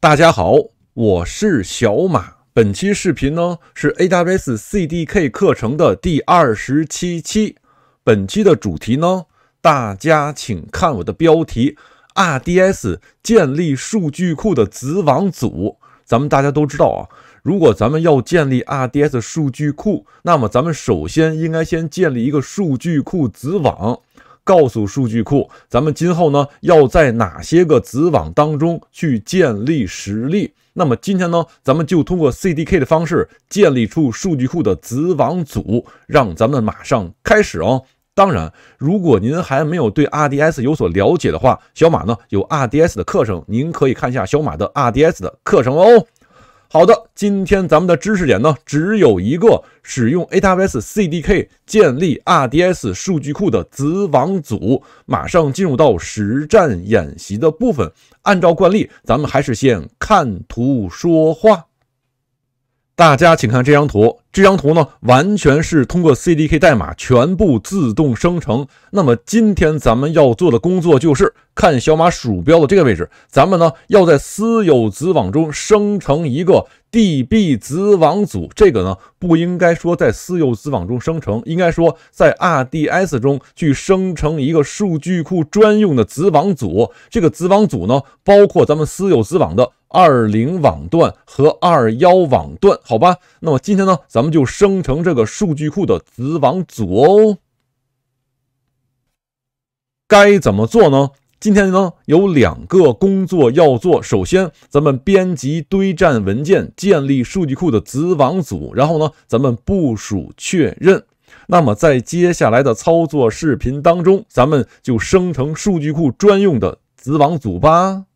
大家好，我是小马。本期视频呢是 AWS CDK 课程的第二十七期。本期的主题呢，大家请看我的标题：RDS 建立数据库的子网组。咱们大家都知道啊，如果咱们要建立 RDS 数据库，那么咱们首先应该先建立一个数据库子网。告诉数据库，咱们今后呢要在哪些个子网当中去建立实例？那么今天呢，咱们就通过 CDK 的方式建立出数据库的子网组，让咱们马上开始哦。当然，如果您还没有对 RDS 有所了解的话，小马呢有 RDS 的课程，您可以看一下小马的 RDS 的课程哦。好的，今天咱们的知识点呢，只有一个：使用 AWS CDK 建立 RDS 数据库的子网组。马上进入到实战演习的部分。按照惯例，咱们还是先看图说话。大家请看这张图，这张图呢完全是通过 CDK 代码全部自动生成。那么今天咱们要做的工作就是看小马鼠标的这个位置，咱们呢要在私有子网中生成一个 DB 子网组。这个呢不应该说在私有子网中生成，应该说在 RDS 中去生成一个数据库专用的子网组。这个子网组呢包括咱们私有子网的。二零网段和二幺网段，好吧。那么今天呢，咱们就生成这个数据库的子网组哦。该怎么做呢？今天呢有两个工作要做。首先，咱们编辑堆栈文件，建立数据库的子网组。然后呢，咱们部署确认。那么在接下来的操作视频当中，咱们就生成数据库专用的子网组吧。